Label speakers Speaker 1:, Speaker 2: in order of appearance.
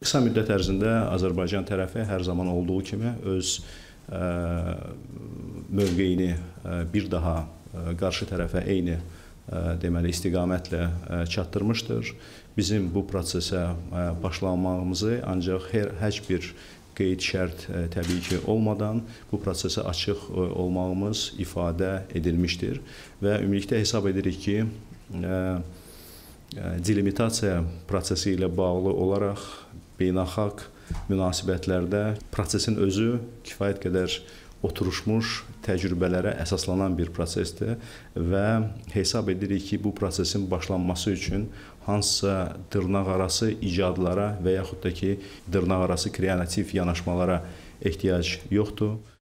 Speaker 1: Qısa müddət ərzində Azərbaycan tərəfi hər zaman olduğu kimi öz e, mövqeyini e, bir daha e, qarşı tərəfə eyni deməli istiqamətlə çatdırmışdır. Bizim bu prosesə başlanmağımızı ancaq hər heç bir qeyd şərt təbii ki olmadan bu prosesə açıq olmağımız ifadə edilmişdir və ümumilikdə hesab edirik ki delimitasiya prosesi ilə bağlı olaraq beynəlxalq münasibətlərdə prosesin özü kifayət qədər oturuşmuş təcrübələrə əsaslanan bir prosesdir və hesab edirik ki, bu prosesin başlanması üçün hansısa dırnaqarası icadlara və yaxud da ki, dırnaqarası kreativ yanaşmalara ehtiyac yoxdur.